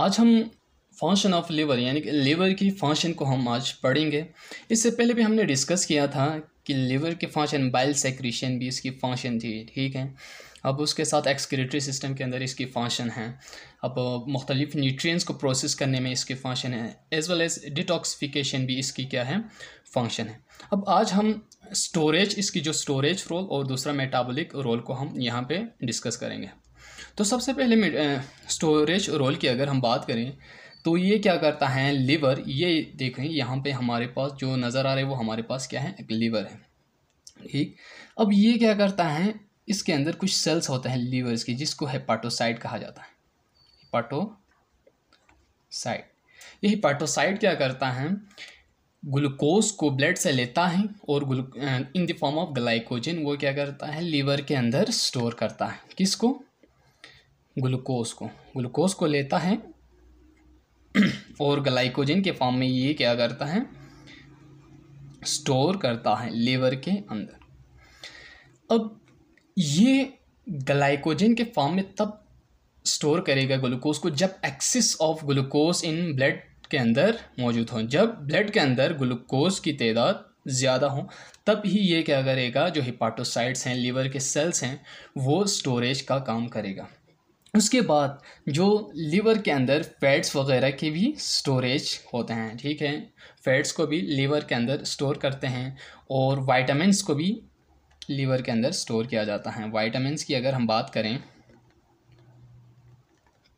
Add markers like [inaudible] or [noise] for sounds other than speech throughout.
आज हम function of labour यानी कि लेबर की फंक्शन को हम आज पढ़ेंगे इससे पहले भी हमने डिस्कस किया था कि लेबर के फंक्शन बाइल सेक्रीशन भी इसकी फंक्शन थी ठीक है अब उसके साथ एक्सक्रेटरी सिस्टम के अंदर इसकी फंक्शन है अब मुख्तलिफ न्यूट्रिएंट्स को प्रोसेस करने में इसकी फंक्शन है एज वेल एज डिटॉक्सिफिकेशन भी इसकी क्या है फंक्शन है अब आज हम स्टोरेज इसकी जो स्टोरेज रोल और दूसरा मेटाबॉलिक रोल को हम यहाँ पे डिस्कस करेंगे तो सबसे पहले स्टोरेज रोल की अगर हम बात करें तो ये क्या करता है लीवर ये देखें यहाँ पे हमारे पास जो नज़र आ रहा है वो हमारे पास क्या है एक लीवर है ठीक अब ये क्या करता है इसके अंदर कुछ सेल्स होते हैं लीवर्स के जिसको हेपाटोसाइट कहा जाता है हिपाटोसाइट ये हिपाटोसाइट क्या करता है ग्लूकोज को ब्लड से लेता है और in the form of glycogen वो क्या करता है लीवर के अंदर स्टोर करता है किसको ग्लूकोज को ग्लूकोज को लेता है [clears throat] और ग्लाइकोजन के फॉर्म में ये क्या करता है स्टोर करता है लीवर के अंदर अब ये ग्लाइकोजन के फॉर्म में तब स्टोर करेगा ग्लूकोज को जब excess of glucose in blood के अंदर मौजूद हो जब ब्लड के अंदर ग्लूकोज की तादाद ज़्यादा हो तब ही ये क्या करेगा जो हिपाटोसाइट्स हैं लीवर के सेल्स हैं वो स्टोरेज का काम करेगा उसके बाद जो लीवर के अंदर फैट्स वगैरह के भी स्टोरेज होते हैं ठीक है फैट्स को भी लीवर के अंदर स्टोर करते हैं और वाइटामस को भी लीवर के अंदर स्टोर किया जाता है वाइटामस की अगर हम बात करें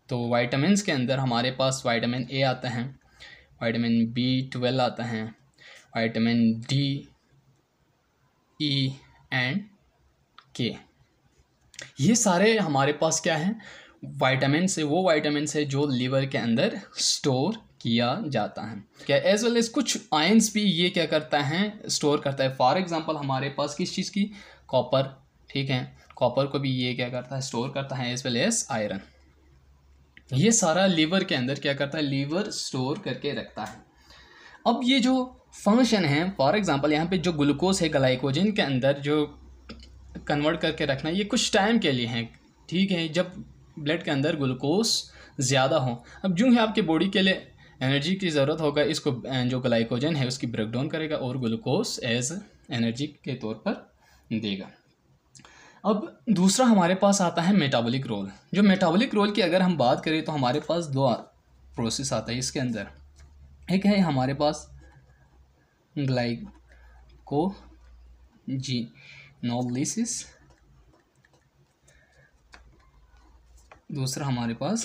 तो वाइटामस के अंदर हमारे पास वाइटामिन ए आता है वाइटामिन बी ट्वेल्व आता है वाइटामिन डी ई एंड के ये सारे हमारे पास क्या हैं वाइटामिन से वो वाइटामिन है जो लीवर के अंदर स्टोर किया जाता है क्या एज वेल एज कुछ आयंस भी ये क्या करता है स्टोर करता है फॉर एग्जांपल हमारे पास किस चीज़ की कॉपर ठीक है कॉपर को भी ये क्या करता है स्टोर करता है एज वेल एज आयरन ये सारा लीवर के अंदर क्या करता है लीवर स्टोर करके रखता है अब ये जो फंक्शन है फॉर एग्ज़ाम्पल यहाँ पे जो ग्लूकोज है ग्लाइकोजन के अंदर जो कन्वर्ट करके रखना ये कुछ टाइम के लिए है ठीक है जब ब्लड के अंदर ग्लूकोज ज़्यादा हो अब जो है आपके बॉडी के लिए एनर्जी की ज़रूरत होगा इसको जो ग्लाइकोजन है उसकी ब्रेकडाउन करेगा और ग्लूकोज एज एनर्जी के तौर पर देगा अब दूसरा हमारे पास आता है मेटाबॉलिक रोल जो मेटाबॉलिक रोल की अगर हम बात करें तो हमारे पास दो प्रोसेस आता है इसके अंदर एक है हमारे पास ग्लाइकोजिनोलिसिस दूसरा हमारे पास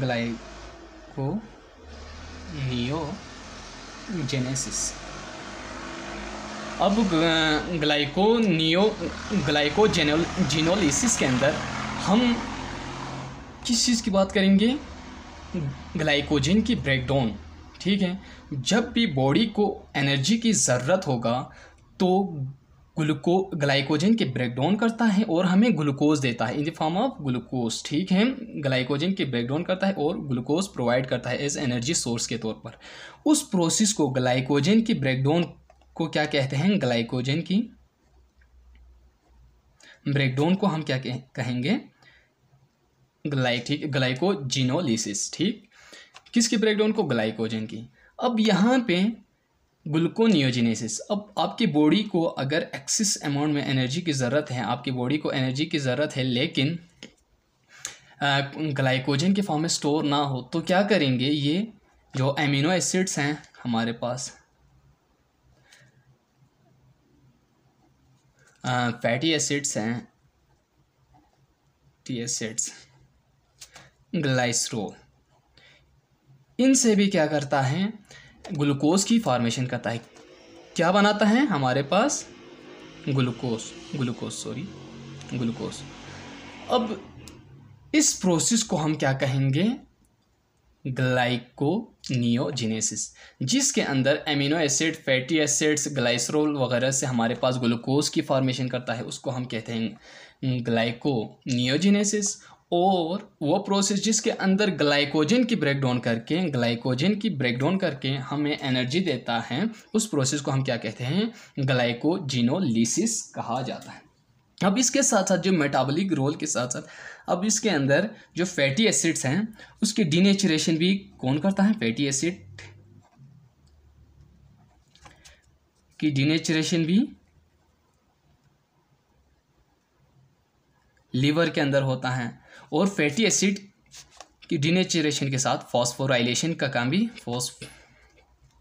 ग्लाइको नियोजेनेसिस अब ग्लाइको नियो ग्लाइको जीनोलिसिस के अंदर हम किस चीज़ की बात करेंगे ग्लाइकोजन की ब्रेकडाउन ठीक है जब भी बॉडी को एनर्जी की ज़रूरत होगा तो ग्लूको ग्लाइकोजन के ब्रेकडाउन करता है और हमें ग्लूकोज देता है in the form of glucose ठीक है ग्लाइकोजन के ब्रेकडाउन करता है और ग्लूकोज प्रोवाइड करता है एज एनर्जी सोर्स के तौर पर उस प्रोसेस को ग्लाइकोजन की ब्रेकडाउन को क्या कहते हैं ग्लाइकोजन की डाउन को हम क्या कहेंगे ग्लाई ठीक ग्लाइकोजिनोलिसिस ठीक किसकी ब्रेकडाउन को ग्लाइकोजन की अब यहाँ पे ग्लूकोनियोजिनेसिस अब आपकी बॉडी को अगर एक्सेस अमाउंट में एनर्जी की ज़रूरत है आपकी बॉडी को एनर्जी की ज़रूरत है लेकिन ग्लाइकोजन के फॉर्म में स्टोर ना हो तो क्या करेंगे ये जो एमिनो एसिड्स हैं हमारे पास फैटी एसिड्स हैं टी एसिड्स ग्लाइसरो इनसे भी क्या करता है ग्लूकोज की फॉर्मेशन करता है क्या बनाता है हमारे पास ग्लूकोज ग्लूकोज सॉरी ग्लूकोज अब इस प्रोसेस को हम क्या कहेंगे ग्लाइकोनियोजेनेसिस जिसके अंदर amino acid fatty acids glycerol वगैरह से हमारे पास ग्लूकोज की फॉर्मेशन करता है उसको हम कहते हैं ग्लाइकोनियोजेनेसिस और वो प्रोसेस जिसके अंदर ग्लाइकोजन की ब्रेकडाउन करके ग्लाइकोजन की ब्रेक डाउन करके हमें एनर्जी देता है उस प्रोसेस को हम क्या कहते हैं ग्लाइकोजिनोलिसिस कहा जाता है अब इसके साथ साथ जो मेटाबॉलिक रोल के साथ साथ अब इसके अंदर जो फैटी एसिड्स हैं उसकी डीनेचुरेशन भी कौन करता है फैटी एसिड की डीनेचुरेशन भी लीवर के अंदर होता है और फैटी एसिड की डिनेचरेशन के साथ फॉस्फोराइलेशन का काम भी फॉस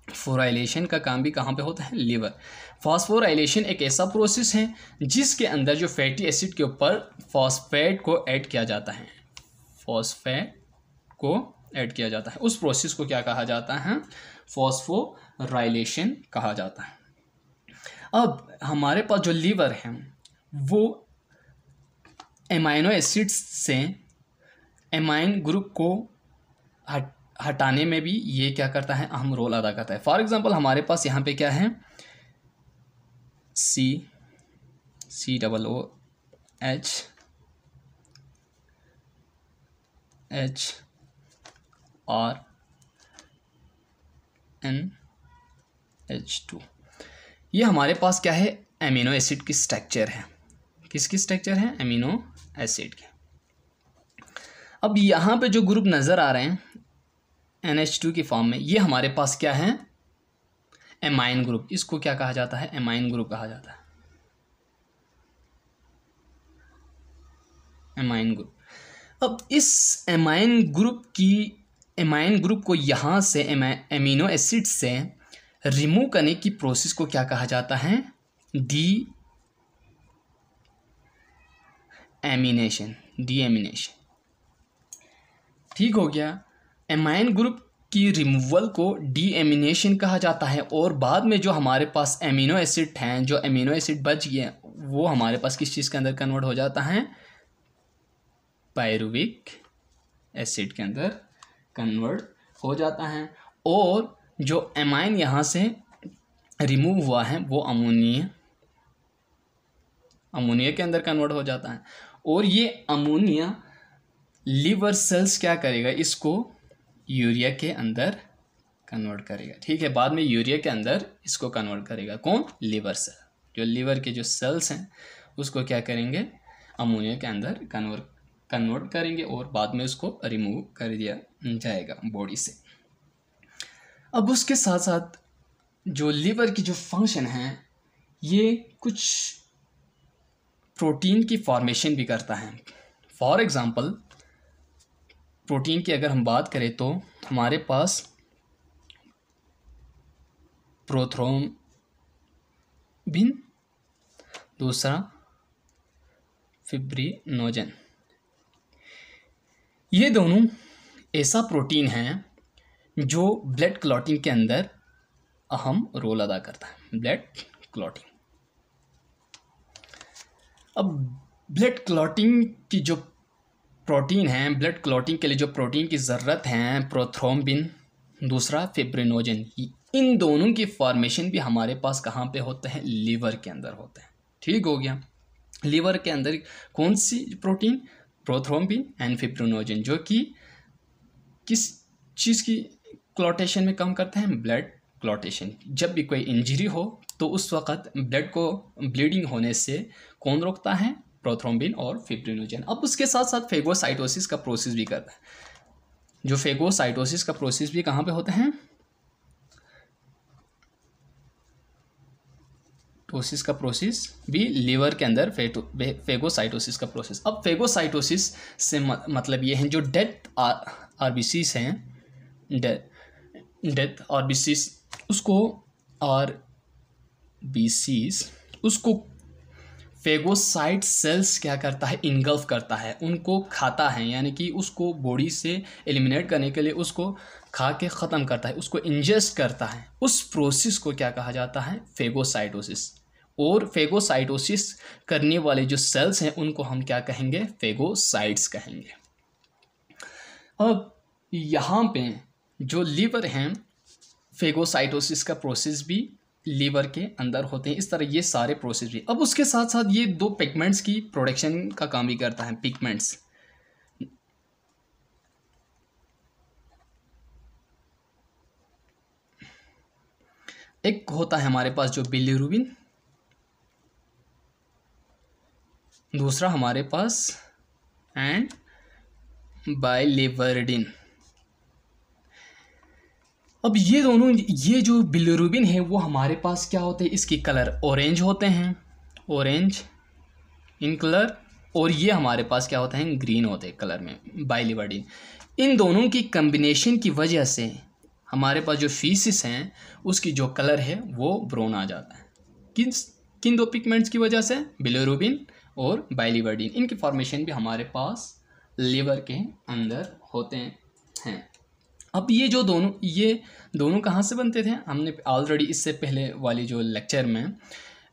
फॉस्फोराइलेशन का काम भी कहाँ पे होता है लीवर फॉस्फोराइलेशन एक ऐसा प्रोसेस है जिसके अंदर जो फैटी एसिड के ऊपर फॉस्फेट को ऐड किया जाता है फॉस्फेट को ऐड किया जाता है उस प्रोसेस को क्या कहा जाता है फॉस्फोराइलेशन कहा जाता है अब हमारे पास जो लीवर है वो एमाइनो एसिड्स से एमाइन ग्रुप को हट हटाने में भी ये क्या करता है अहम रोल अदा करता है फॉर एग्ज़ाम्पल हमारे पास यहाँ पे क्या है C C double O H H और एन एच टू ये हमारे पास क्या है एमिनो एसिड की स्ट्रक्चर है किसकी स्ट्रक्चर है एमिनो एसिड के अब यहाँ पे जो ग्रुप नज़र आ रहे हैं एन टू के फॉर्म में ये हमारे पास क्या है एमाइन ग्रुप इसको क्या कहा जाता है एमाइन ग्रुप कहा जाता है एमाइन ग्रुप अब इस एमाइन ग्रुप की एमाइन ग्रुप को यहाँ से एमिनो एसिड से रिमूव करने की प्रोसेस को क्या कहा जाता है डी एमिनेशन डीएमिनेशन ठीक हो गया एमाइन ग्रुप की रिमूवल को डीएमिनेशन कहा जाता है और बाद में जो हमारे पास एमिनो एसिड हैं जो एमिनो एसिड बच गए वो हमारे पास किस चीज़ के अंदर कन्वर्ट हो जाता है पायरुविक एसिड के अंदर कन्वर्ट हो जाता है और जो एमाइन यहाँ से रिमूव हुआ है वो अमोनिया अमोनिया के अंदर कन्वर्ट हो जाता है और ये अमोनिया लीवर सेल्स क्या करेगा इसको यूरिया के अंदर कन्वर्ट करेगा ठीक है बाद में यूरिया के अंदर इसको कन्वर्ट करेगा कौन लीवर सेल जो लीवर के जो सेल्स हैं उसको क्या करेंगे अमोनिया के अंदर कन्वर्ट कन्वर्ट करेंगे और बाद में उसको रिमूव कर दिया जाएगा बॉडी से अब उसके साथ साथ जो लीवर की जो फंक्शन है ये कुछ प्रोटीन की फॉर्मेशन भी करता है फॉर एग्ज़ाम्पल प्रोटीन की अगर हम बात करें तो हमारे पास प्रोथ्रोम बिन दूसरा फिब्रिनोजन ये दोनों ऐसा प्रोटीन है जो ब्लड क्लॉटिंग के अंदर अहम रोल अदा करता है ब्लड क्लॉटिंग अब ब्लड क्लॉटिंग की जो प्रोटीन है ब्लड क्लॉटिंग के लिए जो प्रोटीन की ज़रूरत हैं प्रोथ्रोम्बिन दूसरा फिब्रिनोजन इन दोनों की फॉर्मेशन भी हमारे पास कहाँ पे होते हैं लीवर के अंदर होते हैं ठीक हो गया लीवर के अंदर कौन सी प्रोटीन प्रोथ्रोम्बिन एंड फिब्रिनोजन जो कि किस चीज़ की क्लॉटेशन में कम करते हैं ब्लड क्लॉटेशन जब भी कोई इंजरी हो तो उस वक़्त ब्लड को ब्लीडिंग होने से कौन रोकता है प्रोथ्रोम्बिन और फिब्रिनोजन अब उसके साथ साथ फेगोसाइटोसिस का प्रोसेस भी करता है जो फेगोसाइटोसिस का प्रोसेस भी कहाँ पे होते हैं टोसिस का प्रोसेस भी लीवर के अंदर फेगोसाइटोसिस का प्रोसेस अब फेगोसाइटोसिस से मतलब ये हैं जो डेथ आर हैं डेथ डेथ उसको आर बी सीज उसको फेगोसाइट सेल्स क्या करता है इनगल्फ करता है उनको खाता है यानी कि उसको बॉडी से एलिमिनेट करने के लिए उसको खा के ख़त्म करता है उसको इंजेस्ट करता है उस प्रोसेस को क्या कहा जाता है फेगोसाइटोसिस और फेगोसाइटोसिस करने वाले जो सेल्स हैं उनको हम क्या कहेंगे फेगोसाइट्स कहेंगे अब यहाँ पे जो लीवर हैं फेगोसाइटोसिस का प्रोसेस भी लीवर के अंदर होते हैं इस तरह ये सारे प्रोसेस भी अब उसके साथ साथ ये दो पिगमेंट्स की प्रोडक्शन का काम भी करता है पिगमेंट्स एक होता है हमारे पास जो रूबिन दूसरा हमारे पास एंड बाय लेवरडिन अब ये दोनों ये जो बिलरूबिन है वो हमारे पास क्या होते हैं इसके कलर ऑरेंज होते हैं ऑरेंज इन कलर और ये हमारे पास क्या होते हैं ग्रीन होते हैं कलर में बाइलीवर्डिन इन दोनों की कम्बिनेशन की वजह से हमारे पास जो फीसिस हैं उसकी जो कलर है वो ब्राउन आ जाता है किन किन दो पिगमेंट्स की वजह से बिलोरूबिन और बाइलिवाडिन इनकी फॉर्मेशन भी हमारे पास लीवर के अंदर होते हैं अब ये जो दोनों ये दोनों कहाँ से बनते थे हमने ऑलरेडी इससे पहले वाली जो लेक्चर में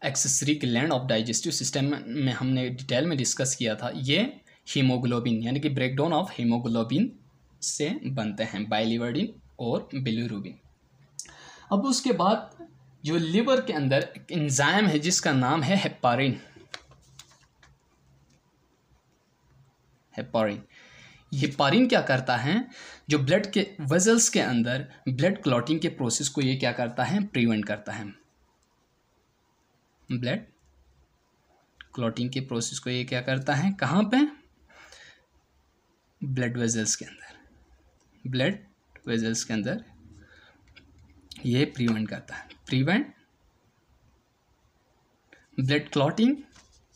accessory gland of digestive system में हमने डिटेल में डिस्कस किया था ये हीमोग्लोबिन यानी कि ब्रेकडाउन ऑफ हीमोग्लोबिन से बनते हैं बाइलिवर्डिन और बिलूरूबिन अब उसके बाद जो लिवर के अंदर एक इंजाइम है जिसका नाम है हेपारिन हेपारिन पारिन क्या करता है जो ब्लड के वेजल्स के अंदर ब्लड क्लॉटिंग के प्रोसेस को ये क्या करता है प्रिवेंट करता है ब्लड क्लॉटिंग के प्रोसेस को ये क्या करता है कहाँ पे ब्लड वेजल्स के अंदर ब्लड वेजल्स के अंदर ये प्रिवेंट करता है prevent blood clotting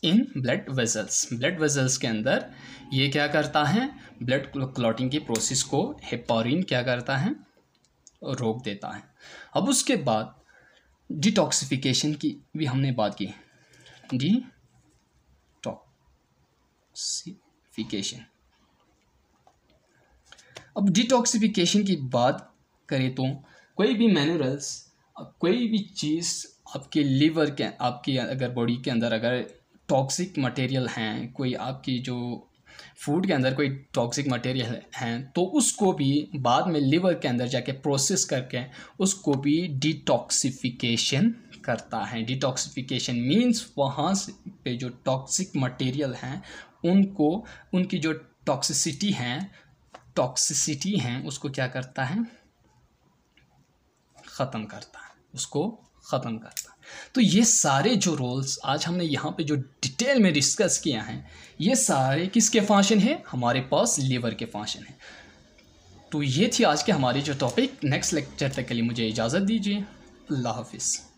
in blood vessels blood vessels के अंदर ये क्या करता है ब्लड क्लॉटिंग की प्रोसेस को हेपोरिन क्या करता है रोक देता है अब उसके बाद डिटॉक्सिफिकेशन की भी हमने बात की डी टॉक्सिफिकेशन अब डिटॉक्सिफिकेशन की बात करें तो कोई भी मिनरल्स कोई भी चीज़ आपके लीवर के आपकी अगर बॉडी के अंदर अगर टॉक्सिक मटेरियल हैं कोई आपकी जो फूड के अंदर कोई टॉक्सिक मटेरियल हैं तो उसको भी बाद में लिवर के अंदर जाके प्रोसेस करके उसको भी डिटॉक्सिफिकेशन करता है डिटॉक्सिफिकेशन मीन्स वहाँ पे जो टॉक्सिक मटेरियल हैं उनको उनकी जो टॉक्सिसिटी हैं टॉक्सिसिटी हैं उसको क्या करता है ख़त्म करता है उसको ख़त्म करता तो ये सारे जो रोल्स आज हमने यहाँ पे जो डिटेल में डिस्कस किया हैं ये सारे किसके फंक्शन है हमारे पास लीवर के फंक्शन हैं तो ये थी आज के हमारे जो टॉपिक नेक्स्ट लेक्चर तक के लिए मुझे इजाज़त दीजिए अल्लाह हाफिज़